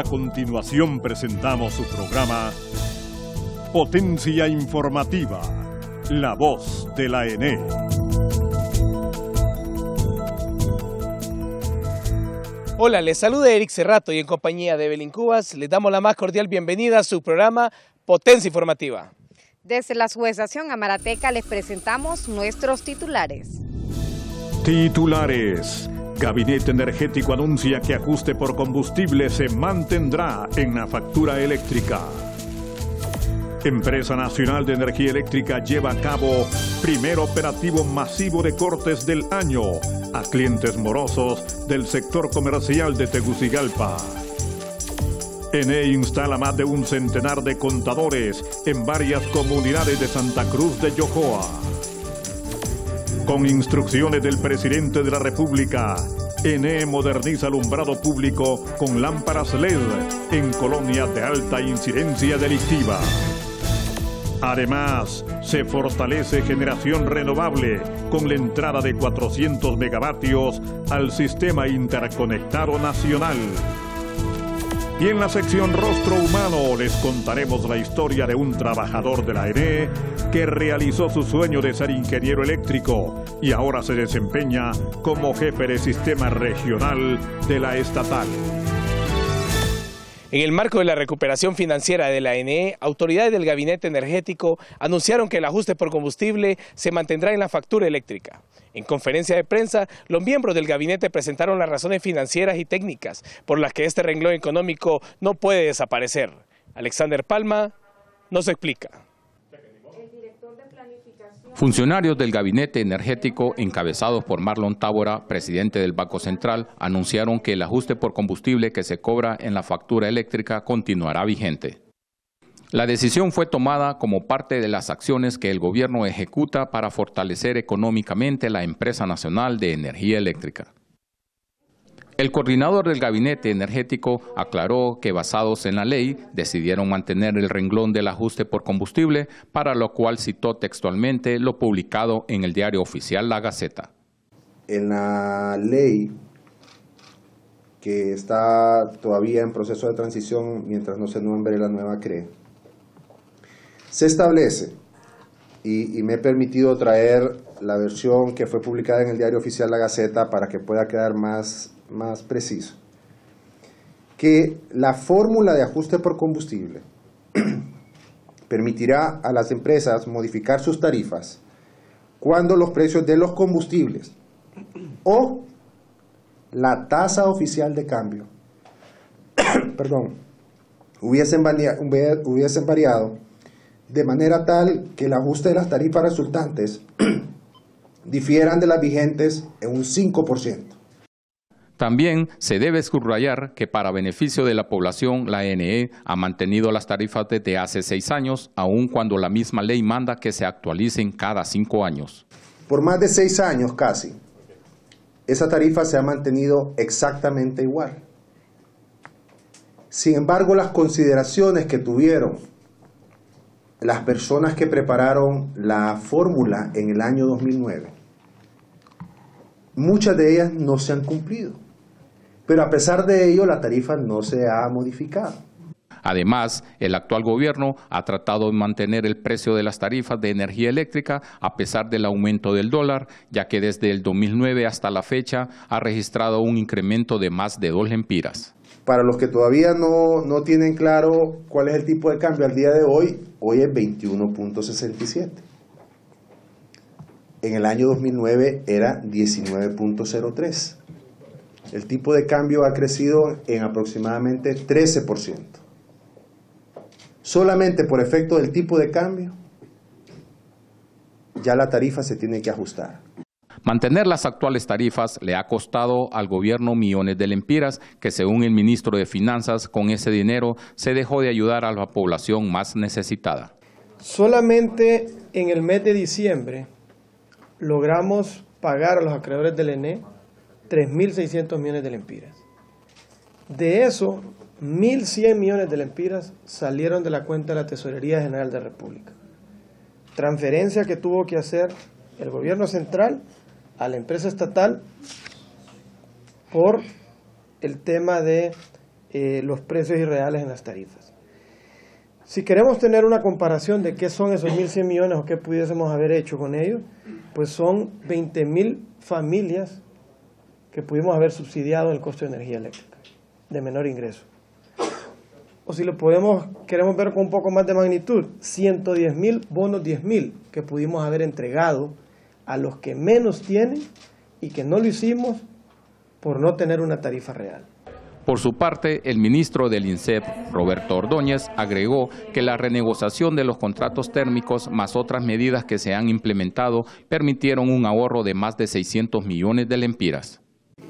A continuación presentamos su programa Potencia Informativa, la voz de la ENE. Hola, les saluda Eric Serrato y en compañía de Evelyn Cubas les damos la más cordial bienvenida a su programa Potencia Informativa. Desde la subestación Amarateca les presentamos nuestros titulares. Titulares Gabinete Energético anuncia que ajuste por combustible se mantendrá en la factura eléctrica. Empresa Nacional de Energía Eléctrica lleva a cabo primer operativo masivo de cortes del año a clientes morosos del sector comercial de Tegucigalpa. ENE instala más de un centenar de contadores en varias comunidades de Santa Cruz de Yohoa. Con instrucciones del presidente de la República, ENE moderniza alumbrado público con lámparas LED en colonias de alta incidencia delictiva. Además, se fortalece generación renovable con la entrada de 400 megavatios al sistema interconectado nacional. Y en la sección Rostro Humano les contaremos la historia de un trabajador de la ENE que realizó su sueño de ser ingeniero eléctrico y ahora se desempeña como jefe de sistema regional de la estatal. En el marco de la recuperación financiera de la NE, autoridades del Gabinete Energético anunciaron que el ajuste por combustible se mantendrá en la factura eléctrica. En conferencia de prensa, los miembros del gabinete presentaron las razones financieras y técnicas por las que este renglón económico no puede desaparecer. Alexander Palma nos explica. Funcionarios del Gabinete Energético, encabezados por Marlon Tábora, presidente del Banco Central, anunciaron que el ajuste por combustible que se cobra en la factura eléctrica continuará vigente. La decisión fue tomada como parte de las acciones que el gobierno ejecuta para fortalecer económicamente la empresa nacional de energía eléctrica. El coordinador del gabinete energético aclaró que basados en la ley decidieron mantener el renglón del ajuste por combustible, para lo cual citó textualmente lo publicado en el diario oficial La Gaceta. En la ley que está todavía en proceso de transición mientras no se nombre la nueva CRE, se establece, y, me he permitido traer la versión que fue publicada en el diario oficial La Gaceta para que pueda quedar más más preciso, que la fórmula de ajuste por combustible permitirá a las empresas modificar sus tarifas cuando los precios de los combustibles o la tasa oficial de cambio perdón, hubiesen, hubiesen variado de manera tal que el ajuste de las tarifas resultantes difieran de las vigentes en un 5%. También se debe subrayar que para beneficio de la población, la ANE ha mantenido las tarifas desde hace seis años, aun cuando la misma ley manda que se actualicen cada cinco años. Por más de seis años casi, esa tarifa se ha mantenido exactamente igual. Sin embargo, las consideraciones que tuvieron las personas que prepararon la fórmula en el año 2009, muchas de ellas no se han cumplido. Pero a pesar de ello, la tarifa no se ha modificado. Además, el actual gobierno ha tratado de mantener el precio de las tarifas de energía eléctrica a pesar del aumento del dólar, ya que desde el 2009 hasta la fecha ha registrado un incremento de más de dos lempiras. Para los que todavía no, no tienen claro cuál es el tipo de cambio al día de hoy, hoy es 21.67. En el año 2009 era 19.03 el tipo de cambio ha crecido en aproximadamente 13%. Solamente por efecto del tipo de cambio, ya la tarifa se tiene que ajustar. Mantener las actuales tarifas le ha costado al gobierno millones de lempiras, que según el ministro de Finanzas, con ese dinero se dejó de ayudar a la población más necesitada. Solamente en el mes de diciembre logramos pagar a los acreedores del ENE 3.600 millones de lempiras. De eso, 1.100 millones de lempiras salieron de la cuenta de la Tesorería General de la República. Transferencia que tuvo que hacer el gobierno central a la empresa estatal por el tema de eh, los precios irreales en las tarifas. Si queremos tener una comparación de qué son esos 1.100 millones o qué pudiésemos haber hecho con ellos, pues son 20.000 familias que pudimos haber subsidiado el costo de energía eléctrica, de menor ingreso. O si lo podemos, queremos ver con un poco más de magnitud, 110 mil bonos 10 mil que pudimos haber entregado a los que menos tienen y que no lo hicimos por no tener una tarifa real. Por su parte, el ministro del INSEP, Roberto Ordóñez, agregó que la renegociación de los contratos térmicos más otras medidas que se han implementado permitieron un ahorro de más de 600 millones de lempiras.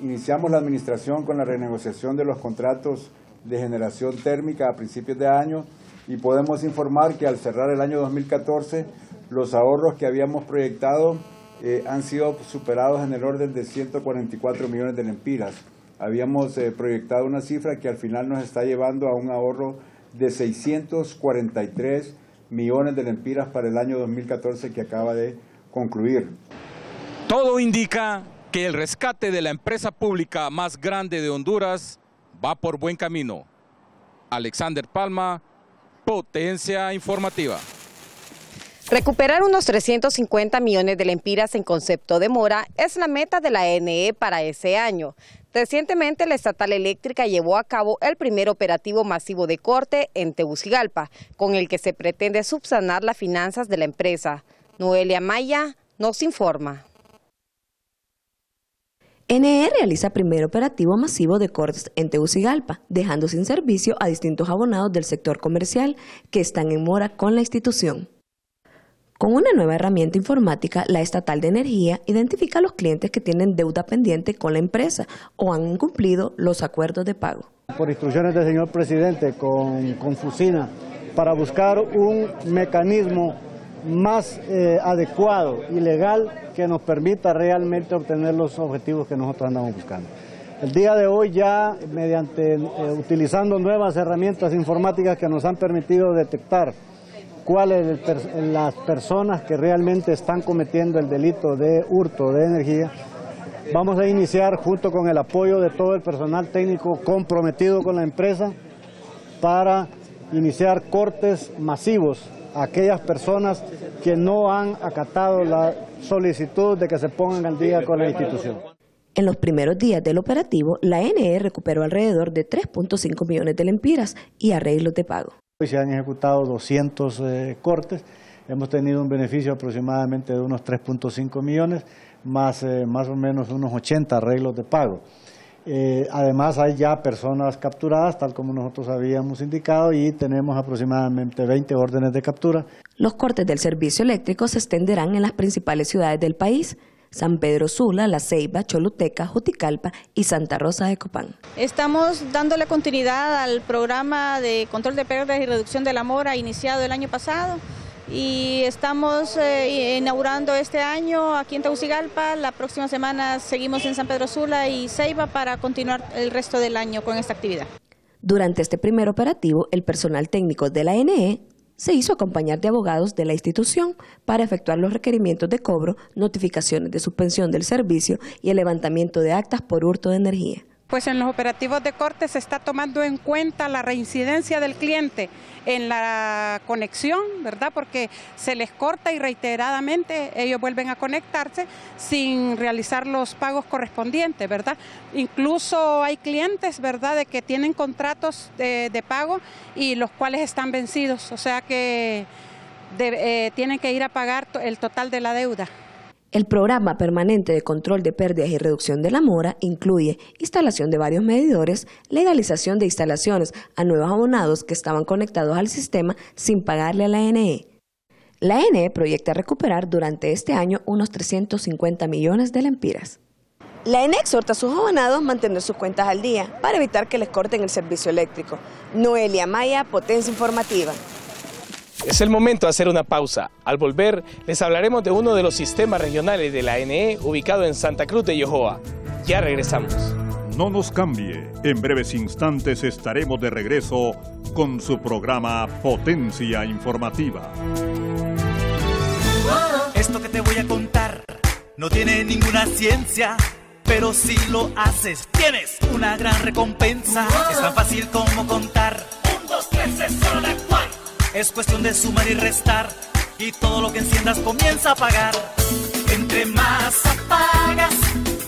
Iniciamos la administración con la renegociación de los contratos de generación térmica a principios de año y podemos informar que al cerrar el año 2014 los ahorros que habíamos proyectado eh, han sido superados en el orden de 144 millones de lempiras. Habíamos eh, proyectado una cifra que al final nos está llevando a un ahorro de 643 millones de lempiras para el año 2014 que acaba de concluir. Todo indica que el rescate de la empresa pública más grande de Honduras va por buen camino. Alexander Palma, Potencia Informativa. Recuperar unos 350 millones de lempiras en concepto de mora es la meta de la ANE para ese año. Recientemente, la estatal eléctrica llevó a cabo el primer operativo masivo de corte en Tegucigalpa, con el que se pretende subsanar las finanzas de la empresa. Noelia Maya nos informa. NE realiza primer operativo masivo de cortes en Tegucigalpa, dejando sin servicio a distintos abonados del sector comercial que están en mora con la institución. Con una nueva herramienta informática, la Estatal de Energía identifica a los clientes que tienen deuda pendiente con la empresa o han incumplido los acuerdos de pago. Por instrucciones del señor presidente con, con Fusina, para buscar un mecanismo más eh, adecuado y legal que nos permita realmente obtener los objetivos que nosotros andamos buscando. El día de hoy ya, mediante eh, utilizando nuevas herramientas informáticas que nos han permitido detectar cuáles las personas que realmente están cometiendo el delito de hurto de energía, vamos a iniciar junto con el apoyo de todo el personal técnico comprometido con la empresa para iniciar cortes masivos a aquellas personas que no han acatado la solicitud de que se pongan al día con la institución. En los primeros días del operativo, la NE recuperó alrededor de 3.5 millones de lempiras y arreglos de pago. Hoy se han ejecutado 200 eh, cortes, hemos tenido un beneficio aproximadamente de unos 3.5 millones, más, eh, más o menos unos 80 arreglos de pago. Eh, además, hay ya personas capturadas, tal como nosotros habíamos indicado, y tenemos aproximadamente 20 órdenes de captura. Los cortes del servicio eléctrico se extenderán en las principales ciudades del país. San Pedro Sula, La Ceiba, Choluteca, Juticalpa y Santa Rosa de Copán. Estamos dándole continuidad al programa de control de pérdidas y reducción de la mora iniciado el año pasado y estamos eh, inaugurando este año aquí en Tegucigalpa, la próxima semana seguimos en San Pedro Sula y Ceiba para continuar el resto del año con esta actividad. Durante este primer operativo, el personal técnico de la NE se hizo acompañar de abogados de la institución para efectuar los requerimientos de cobro, notificaciones de suspensión del servicio y el levantamiento de actas por hurto de energía pues en los operativos de corte se está tomando en cuenta la reincidencia del cliente en la conexión, ¿verdad? Porque se les corta y reiteradamente ellos vuelven a conectarse sin realizar los pagos correspondientes, ¿verdad? Incluso hay clientes, ¿verdad?, de que tienen contratos de, pago y los cuales están vencidos, o sea que eh, tienen que ir a pagar el total de la deuda. El programa permanente de control de pérdidas y reducción de la mora incluye instalación de varios medidores, legalización de instalaciones a nuevos abonados que estaban conectados al sistema sin pagarle a la NE. La NE proyecta recuperar durante este año unos 350 millones de lempiras. La ENE exhorta a sus abonados a mantener sus cuentas al día para evitar que les corten el servicio eléctrico. Noelia Maya, Potencia Informativa. Es el momento de hacer una pausa. Al volver, les hablaremos de uno de los sistemas regionales de la NE ubicado en Santa Cruz de Yohoa. Ya regresamos. No nos cambie. En breves instantes estaremos de regreso con su programa Potencia Informativa. Esto que te voy a contar no tiene ninguna ciencia, pero si lo haces, tienes una gran recompensa. Es tan fácil como contar. Un, dos, tres, es cuestión de sumar y restar. Y todo lo que enciendas comienza a pagar. Entre más apagas,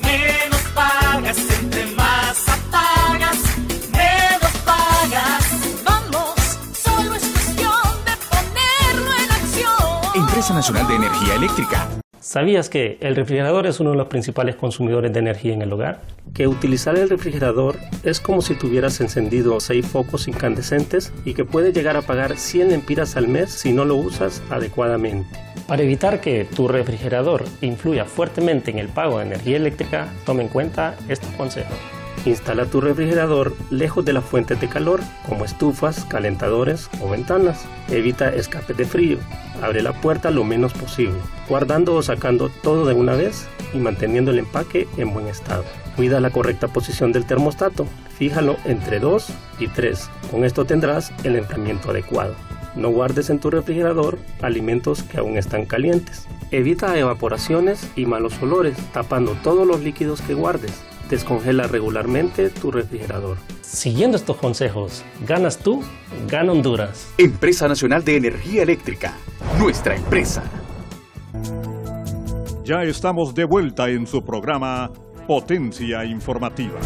menos pagas. Entre más apagas, menos pagas. Vamos, solo es cuestión de ponerlo en acción. Empresa Nacional de Energía Eléctrica ¿Sabías que el refrigerador es uno de los principales consumidores de energía en el hogar? Que utilizar el refrigerador es como si tuvieras encendido 6 focos incandescentes y que puedes llegar a pagar 100 empiras al mes si no lo usas adecuadamente. Para evitar que tu refrigerador influya fuertemente en el pago de energía eléctrica, toma en cuenta estos consejos. Instala tu refrigerador lejos de las fuentes de calor, como estufas, calentadores o ventanas. Evita escapes de frío. Abre la puerta lo menos posible, guardando o sacando todo de una vez y manteniendo el empaque en buen estado. Cuida la correcta posición del termostato. Fíjalo entre 2 y 3. Con esto tendrás el enfriamiento adecuado. No guardes en tu refrigerador alimentos que aún están calientes. Evita evaporaciones y malos olores tapando todos los líquidos que guardes. Descongela regularmente tu refrigerador. Siguiendo estos consejos, ganas tú, gana Honduras. Empresa Nacional de Energía Eléctrica, nuestra empresa. Ya estamos de vuelta en su programa Potencia Informativa.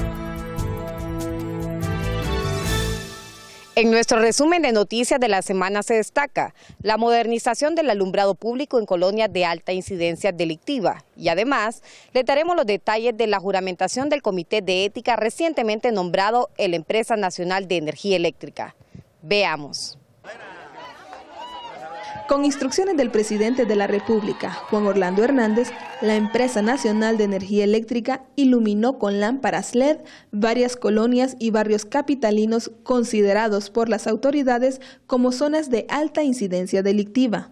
En nuestro resumen de noticias de la semana se destaca la modernización del alumbrado público en colonias de alta incidencia delictiva y además le daremos los detalles de la juramentación del Comité de Ética recientemente nombrado en la Empresa Nacional de Energía Eléctrica. Veamos. Con instrucciones del presidente de la República, Juan Orlando Hernández, la empresa nacional de energía eléctrica iluminó con lámparas LED varias colonias y barrios capitalinos considerados por las autoridades como zonas de alta incidencia delictiva.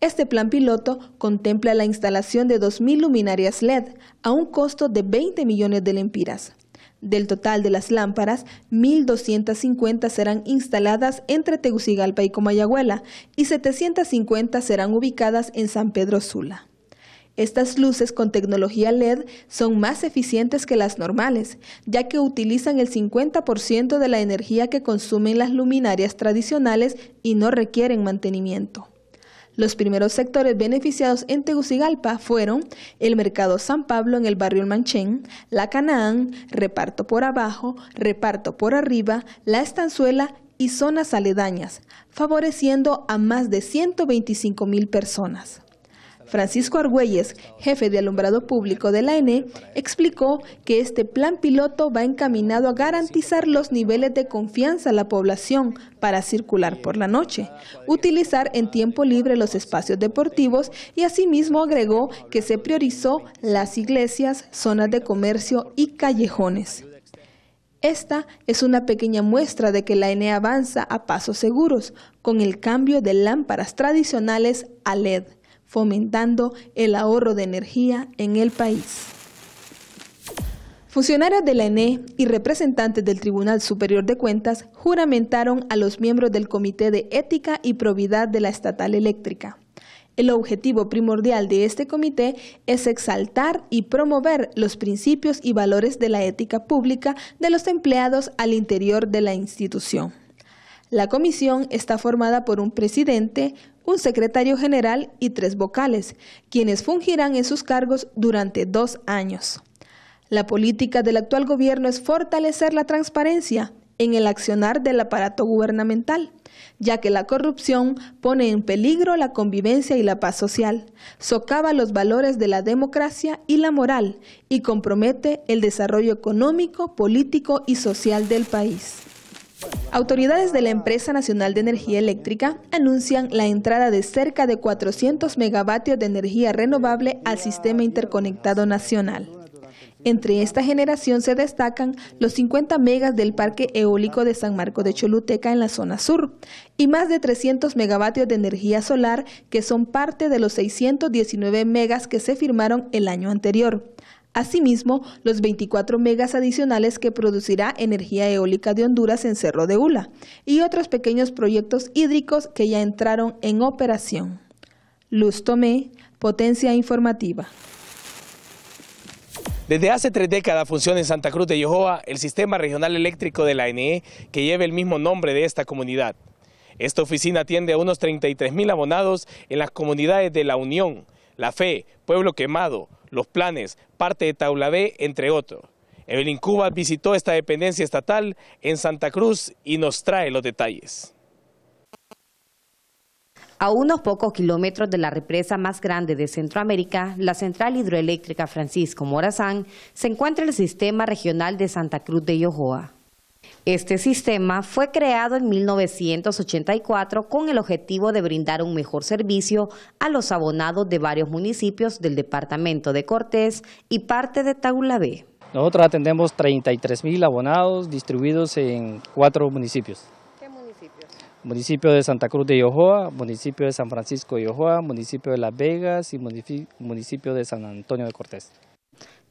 Este plan piloto contempla la instalación de 2.000 luminarias LED a un costo de 20 millones de lempiras. Del total de las lámparas, 1.250 serán instaladas entre Tegucigalpa y Comayagüela y 750 serán ubicadas en San Pedro Sula. Estas luces con tecnología LED son más eficientes que las normales, ya que utilizan el 50% de la energía que consumen las luminarias tradicionales y no requieren mantenimiento. Los primeros sectores beneficiados en Tegucigalpa fueron el Mercado San Pablo en el barrio El Manchén, La Canaán, Reparto por abajo, Reparto por arriba, La Estanzuela y zonas aledañas, favoreciendo a más de 125 mil personas. Francisco Argüelles, jefe de alumbrado público de la ENE, explicó que este plan piloto va encaminado a garantizar los niveles de confianza a la población para circular por la noche, utilizar en tiempo libre los espacios deportivos y asimismo agregó que se priorizó las iglesias, zonas de comercio y callejones. Esta es una pequeña muestra de que la ENE avanza a pasos seguros con el cambio de lámparas tradicionales a LED fomentando el ahorro de energía en el país. Funcionarios de la ENE y representantes del Tribunal Superior de Cuentas juramentaron a los miembros del Comité de Ética y Probidad de la Estatal Eléctrica. El objetivo primordial de este comité es exaltar y promover los principios y valores de la ética pública de los empleados al interior de la institución. La comisión está formada por un presidente, un secretario general y tres vocales, quienes fungirán en sus cargos durante dos años. La política del actual gobierno es fortalecer la transparencia en el accionar del aparato gubernamental, ya que la corrupción pone en peligro la convivencia y la paz social, socava los valores de la democracia y la moral y compromete el desarrollo económico, político y social del país. Autoridades de la Empresa Nacional de Energía Eléctrica anuncian la entrada de cerca de 400 megavatios de energía renovable al sistema interconectado nacional. Entre esta generación se destacan los 50 megas del Parque Eólico de San Marco de Choluteca en la zona sur y más de 300 megavatios de energía solar que son parte de los 619 megas que se firmaron el año anterior. Asimismo, los 24 megas adicionales que producirá Energía Eólica de Honduras en Cerro de Ula y otros pequeños proyectos hídricos que ya entraron en operación. Luz Tomé, Potencia Informativa. Desde hace tres décadas funciona en Santa Cruz de Yohoa el Sistema Regional Eléctrico de la ANE que lleva el mismo nombre de esta comunidad. Esta oficina atiende a unos 33 mil abonados en las comunidades de La Unión, La Fe, Pueblo Quemado, los Planes, parte de Taula B, entre otros. Evelyn Cuba visitó esta dependencia estatal en Santa Cruz y nos trae los detalles. A unos pocos kilómetros de la represa más grande de Centroamérica, la central hidroeléctrica Francisco Morazán, se encuentra el sistema regional de Santa Cruz de Yohoa. Este sistema fue creado en 1984 con el objetivo de brindar un mejor servicio a los abonados de varios municipios del departamento de Cortés y parte de Taulabé. Nosotros atendemos 33 mil abonados distribuidos en cuatro municipios. ¿Qué municipios? Municipio de Santa Cruz de Yojoa, municipio de San Francisco de Yojoa, municipio de Las Vegas y municipio de San Antonio de Cortés.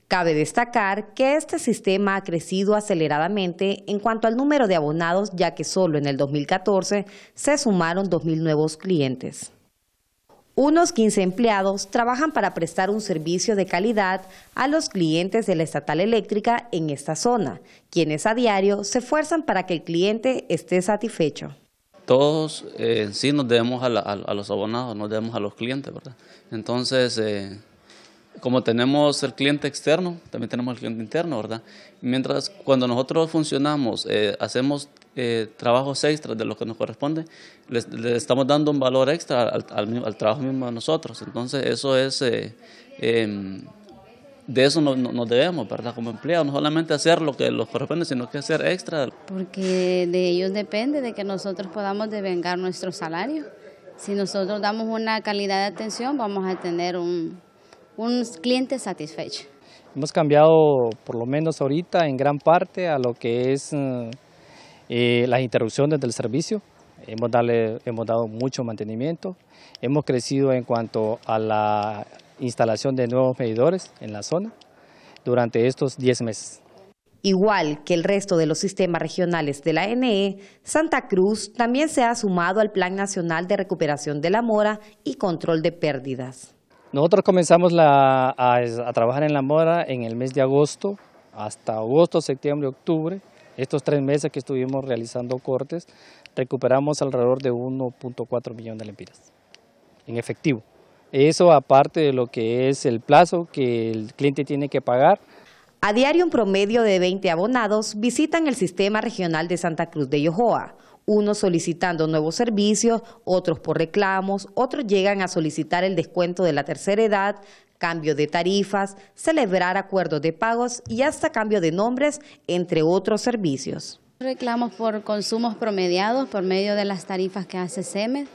Cabe destacar que este sistema ha crecido aceleradamente en cuanto al número de abonados, ya que solo en el 2014 se sumaron 2.000 nuevos clientes. Unos 15 empleados trabajan para prestar un servicio de calidad a los clientes de la estatal eléctrica en esta zona, quienes a diario se esfuerzan para que el cliente esté satisfecho. Todos eh, sí nos debemos a, los abonados, nos debemos a los clientes, ¿verdad? Entonces... Eh, como tenemos el cliente externo, también tenemos el cliente interno, ¿verdad? Mientras cuando nosotros funcionamos, eh, hacemos eh, trabajos extras de lo que nos corresponde, le, estamos dando un valor extra al, trabajo mismo de nosotros. Entonces, eso es, eh, em, de eso nos debemos, ¿verdad? Como empleados, no solamente hacer lo que nos corresponde, sino que hacer extra. Porque de ellos depende de que nosotros podamos devengar nuestro salario. Si nosotros damos una calidad de atención, vamos a tener un un cliente satisfecho. Hemos cambiado, por lo menos ahorita, en gran parte a lo que es eh, eh las interrupciones del servicio. Hemos, hemos dado mucho mantenimiento, hemos crecido en cuanto a la instalación de nuevos medidores en la zona durante estos 10 meses. Igual que el resto de los sistemas regionales de la NE, Santa Cruz también se ha sumado al Plan Nacional de Recuperación de la Mora y Control de Pérdidas. Nosotros comenzamos a, trabajar en la mora en el mes de agosto, hasta agosto, septiembre, octubre. Estos tres meses que estuvimos realizando cortes, recuperamos alrededor de 1.4 millones de lempiras en efectivo. Eso aparte de lo que es el plazo que el cliente tiene que pagar a diario un promedio de 20 abonados visitan el sistema regional de Santa Cruz de Yohoa, unos solicitando nuevos servicios, otros por reclamos, otros llegan a solicitar el descuento de la tercera edad, cambio de tarifas, celebrar acuerdos de pagos y hasta cambio de nombres, entre otros servicios. Reclamos por consumos promediados por medio de las tarifas que hace SEME.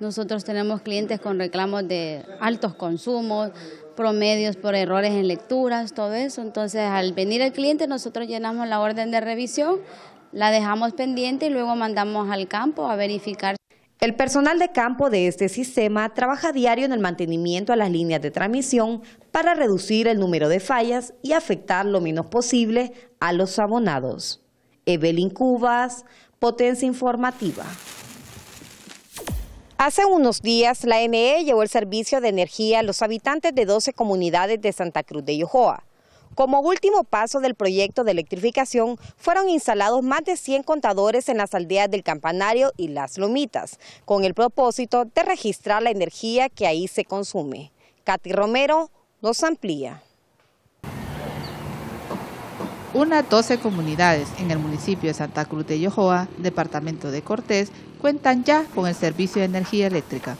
Nosotros tenemos clientes con reclamos de altos consumos, promedios por errores en lecturas, todo eso. Entonces, al venir el cliente, nosotros llenamos la orden de revisión, la dejamos pendiente y luego mandamos al campo a verificar. El personal de campo de este sistema trabaja diario en el mantenimiento a las líneas de transmisión para reducir el número de fallas y afectar lo menos posible a los abonados. Evelyn Cubas, Potencia Informativa. Hace unos días, la NE llevó el servicio de energía a los habitantes de 12 comunidades de Santa Cruz de Yojoa. Como último paso del proyecto de electrificación, fueron instalados más de 100 contadores en las aldeas del Campanario y Las Lomitas, con el propósito de registrar la energía que ahí se consume. Katy Romero nos amplía. Unas 12 comunidades en el municipio de Santa Cruz de Yojoa, departamento de Cortés, cuentan ya con el servicio de energía eléctrica.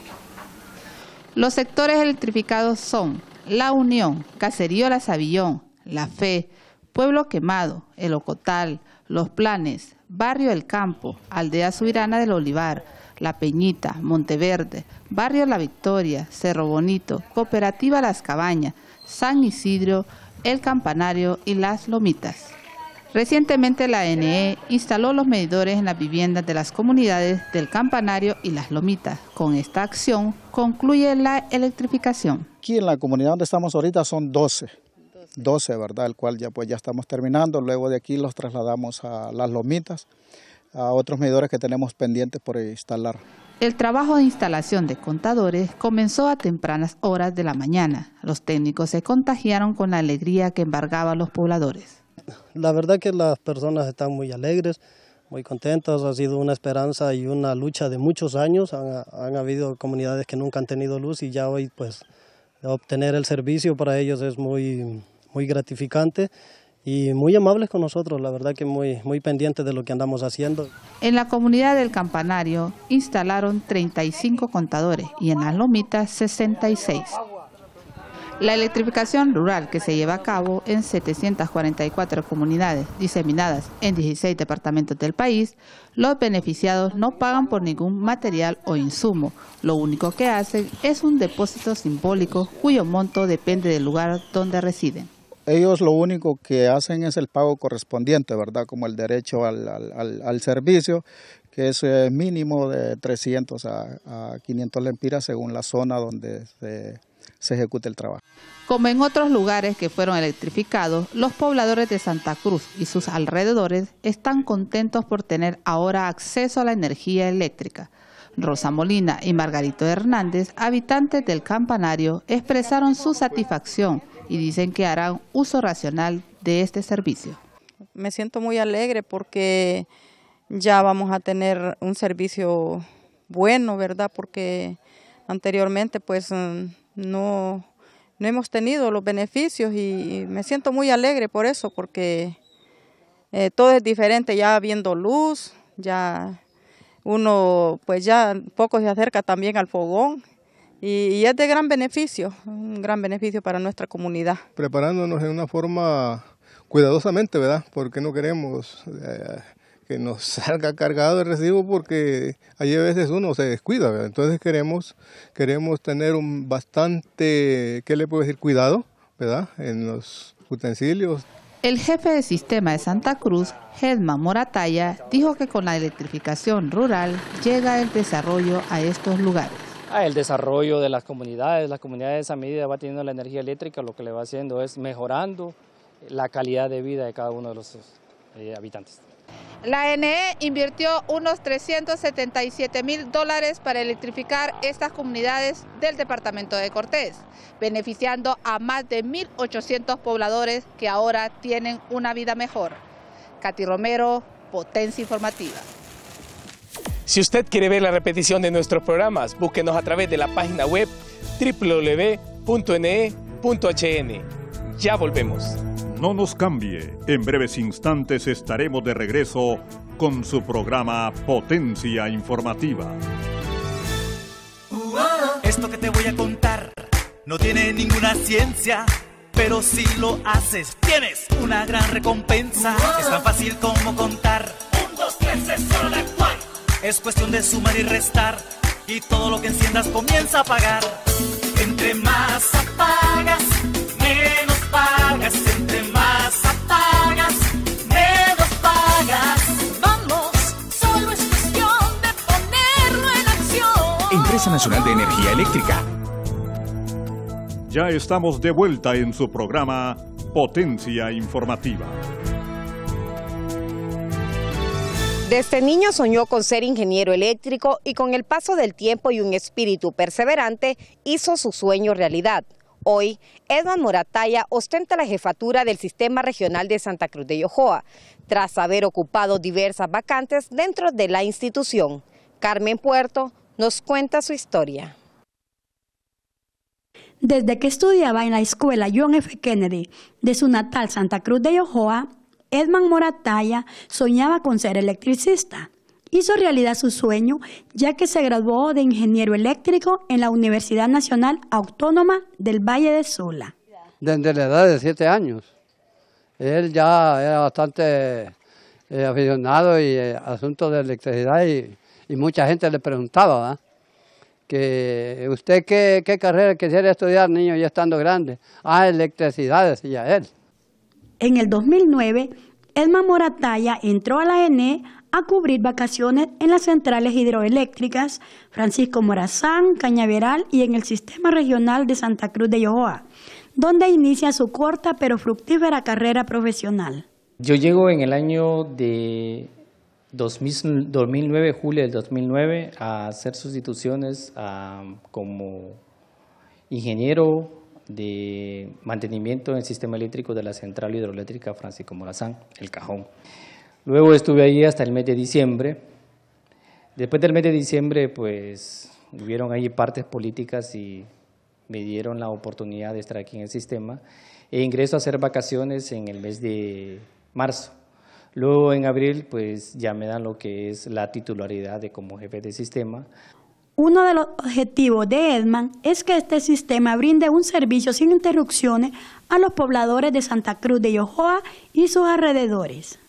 Los sectores electrificados son La Unión, Caserío La Savillón, La Fe, Pueblo Quemado, El Ocotal, Los Planes, Barrio El Campo, Aldea Subirana del Olivar, La Peñita, Monteverde, Barrio La Victoria, Cerro Bonito, Cooperativa Las Cabañas, San Isidro, El Campanario y Las Lomitas. Recientemente la ANE instaló los medidores en las viviendas de las comunidades del Campanario y Las Lomitas. Con esta acción concluye la electrificación. Aquí en la comunidad donde estamos ahorita son 12, 12, ¿verdad? El cual ya, pues, ya estamos terminando. Luego de aquí los trasladamos a Las Lomitas, a otros medidores que tenemos pendientes por instalar. El trabajo de instalación de contadores comenzó a tempranas horas de la mañana. Los técnicos se contagiaron con la alegría que embargaba a los pobladores la verdad que las personas están muy alegres, muy contentas, ha sido una esperanza y una lucha de muchos años, han, habido comunidades que nunca han tenido luz y ya hoy pues obtener el servicio para ellos es muy, muy gratificante y muy amables con nosotros, la verdad que muy, muy pendientes de lo que andamos haciendo. En la comunidad del Campanario instalaron 35 contadores y en las lomitas 66. La electrificación rural que se lleva a cabo en 744 comunidades diseminadas en 16 departamentos del país, los beneficiados no pagan por ningún material o insumo. Lo único que hacen es un depósito simbólico cuyo monto depende del lugar donde residen. Ellos lo único que hacen es el pago correspondiente, ¿verdad? Como el derecho al, servicio, que es eh, mínimo de 300 a 500 lempiras según la zona donde se se ejecute el trabajo. Como en otros lugares que fueron electrificados, los pobladores de Santa Cruz y sus alrededores están contentos por tener ahora acceso a la energía eléctrica. Rosa Molina y Margarito Hernández, habitantes del campanario, expresaron su satisfacción y dicen que harán uso racional de este servicio. Me siento muy alegre porque ya vamos a tener un servicio bueno, ¿verdad? Porque anteriormente pues mm, no, no hemos tenido los beneficios y me siento muy alegre por eso, porque eh, todo es diferente, ya viendo luz, ya uno pues ya poco se acerca también al fogón y, es de gran beneficio, un gran beneficio para nuestra comunidad. Preparándonos en una forma cuidadosamente, ¿verdad? Porque no queremos... Eh, que nos salga cargado el recibo porque a veces uno se descuida. Entonces queremos, queremos tener un bastante, ¿qué le puedo decir? Cuidado, ¿verdad? En los utensilios. El jefe de sistema de Santa Cruz, Gedma Morataya, dijo que con la electrificación rural llega el desarrollo a estos lugares. Ah, el desarrollo de las comunidades, las comunidades a medida va teniendo la energía eléctrica, lo que le va haciendo es mejorando la calidad de vida de cada uno de los eh, habitantes. La NE invirtió unos 377 mil dólares para electrificar estas comunidades del departamento de Cortés, beneficiando a más de 1.800 pobladores que ahora tienen una vida mejor. Katy Romero, Potencia Informativa. Si usted quiere ver la repetición de nuestros programas, búsquenos a través de la página web www.ne.hn. E ya volvemos. No nos cambie. En breves instantes estaremos de regreso con su programa Potencia Informativa. Esto que te voy a contar no tiene ninguna ciencia, pero si lo haces tienes una gran recompensa. Es tan fácil como contar. Un, dos, tres, es solo de Es cuestión de sumar y restar y todo lo que enciendas comienza a pagar. Entre más apagas, menos pagas. Nacional de Energía Eléctrica. Ya estamos de vuelta en su programa Potencia Informativa. Desde niño soñó con ser ingeniero eléctrico y con el paso del tiempo y un espíritu perseverante hizo su sueño realidad. Hoy, edwin Morataya ostenta la jefatura del Sistema Regional de Santa Cruz de yojoa tras haber ocupado diversas vacantes dentro de la institución. Carmen Puerto, nos cuenta su historia. Desde que estudiaba en la escuela John F. Kennedy de su natal Santa Cruz de Yohoa, Edmund Morataya soñaba con ser electricista. Hizo realidad su sueño ya que se graduó de ingeniero eléctrico en la Universidad Nacional Autónoma del Valle de Sula. Desde la edad de siete años. Él ya era bastante eh, aficionado y eh, asunto de electricidad y y mucha gente le preguntaba, que usted qué, carrera quisiera estudiar, niño, ya estando grande. Ah, electricidad, decía él. En el 2009, Edma Morataya entró a la ENE a cubrir vacaciones en las centrales hidroeléctricas Francisco Morazán, Cañaveral y en el sistema regional de Santa Cruz de Yohoa, donde inicia su corta pero fructífera carrera profesional. Yo llego en el año de 2009, julio del 2009, a hacer sustituciones como ingeniero de mantenimiento en el sistema eléctrico de la central hidroeléctrica Francisco Morazán, El Cajón. Luego estuve ahí hasta el mes de diciembre. Después del mes de diciembre, pues hubieron ahí partes políticas y me dieron la oportunidad de estar aquí en el sistema e ingreso a hacer vacaciones en el mes de marzo. Luego en abril pues ya me dan lo que es la titularidad de como jefe de sistema. Uno de los objetivos de Edman es que este sistema brinde un servicio sin interrupciones a los pobladores de Santa Cruz de Yohoa y sus alrededores.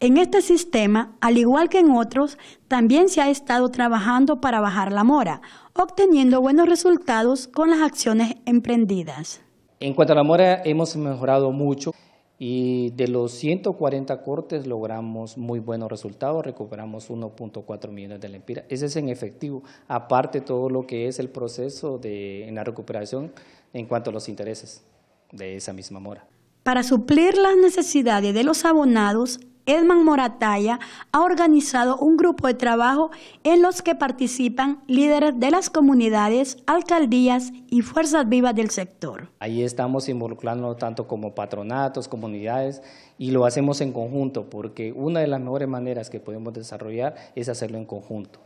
En este sistema, al igual que en otros, también se ha estado trabajando para bajar la mora, obteniendo buenos resultados con las acciones emprendidas. En cuanto a la mora, hemos mejorado mucho. Y de los 140 cortes logramos muy buenos resultados, recuperamos 1.4 millones de lempiras. Ese es en efectivo, aparte todo lo que es el proceso de, en la recuperación en cuanto a los intereses de esa misma mora. Para suplir las necesidades de los abonados, Edman Morataya ha organizado un grupo de trabajo en los que participan líderes de las comunidades, alcaldías y fuerzas vivas del sector. Ahí estamos involucrándonos tanto como patronatos, comunidades y lo hacemos en conjunto porque una de las mejores maneras que podemos desarrollar es hacerlo en conjunto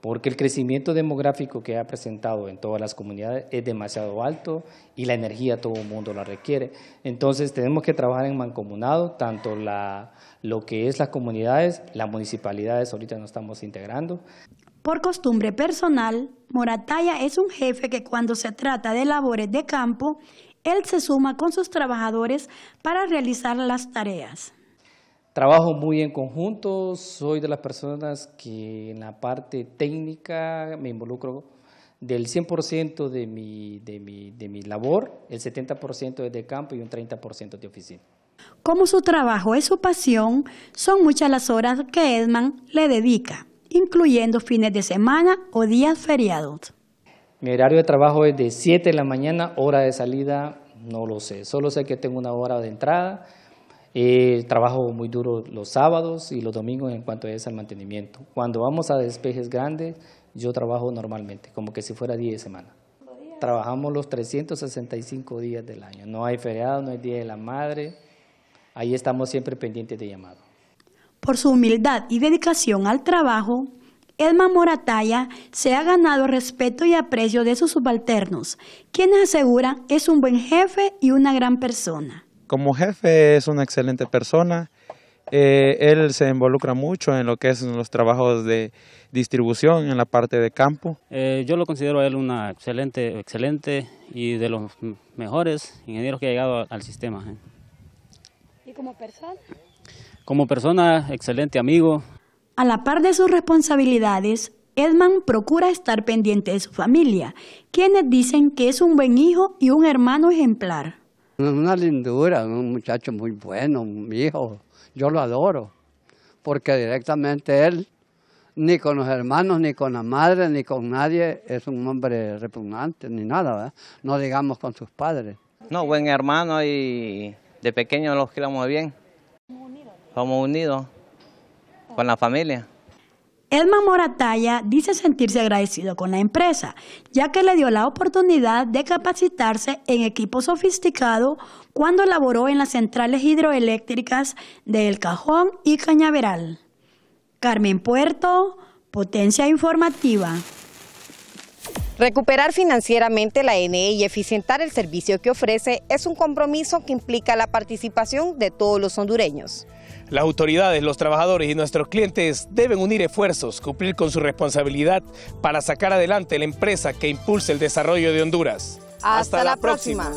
porque el crecimiento demográfico que ha presentado en todas las comunidades es demasiado alto y la energía todo el mundo la requiere. Entonces tenemos que trabajar en mancomunado, tanto la, lo que es las comunidades, las municipalidades ahorita no estamos integrando. Por costumbre personal, Morataya es un jefe que cuando se trata de labores de campo, él se suma con sus trabajadores para realizar las tareas. Trabajo muy en conjunto, soy de las personas que en la parte técnica me involucro del 100% de mi, de, mi, de mi labor, el 70% es de campo y un 30% de oficina. Como su trabajo es su pasión, son muchas las horas que Edman le dedica, incluyendo fines de semana o días feriados. Mi horario de trabajo es de 7 de la mañana, hora de salida, no lo sé. Solo sé que tengo una hora de entrada y trabajo muy duro los sábados y los domingos en cuanto es al mantenimiento. Cuando vamos a despejes grandes, yo trabajo normalmente, como que si fuera día de semana. Trabajamos los 365 días del año. No hay feriado, no hay Día de la Madre. Ahí estamos siempre pendientes de llamado. Por su humildad y dedicación al trabajo, Edma Morataya se ha ganado respeto y aprecio de sus subalternos, quienes aseguran es un buen jefe y una gran persona como jefe es una excelente persona. Eh, él se involucra mucho en lo que es los trabajos de distribución en la parte de campo. Eh, yo lo considero a él una excelente, excelente y de los mejores ingenieros que ha llegado al sistema. Eh. ¿Y como persona? Como persona, excelente amigo. A la par de sus responsabilidades, Edman procura estar pendiente de su familia, quienes dicen que es un buen hijo y un hermano ejemplar. Una lindura, un muchacho muy bueno, un hijo. Yo lo adoro, porque directamente él, ni con los hermanos, ni con la madre, ni con nadie, es un hombre repugnante, ni nada, No digamos con sus padres. No, buen hermano y de pequeño los criamos bien. Somos unidos con la familia. Edma Moratalla dice sentirse agradecido con la empresa, ya que le dio la oportunidad de capacitarse en equipo sofisticado cuando laboró en las centrales hidroeléctricas de El Cajón y Cañaveral. Carmen Puerto, Potencia Informativa. Recuperar financieramente la NE y eficientar el servicio que ofrece es un compromiso que implica la participación de todos los hondureños. Las autoridades, los trabajadores y nuestros clientes deben unir esfuerzos, cumplir con su responsabilidad para sacar adelante la empresa que impulse el desarrollo de Honduras. Hasta, la próxima.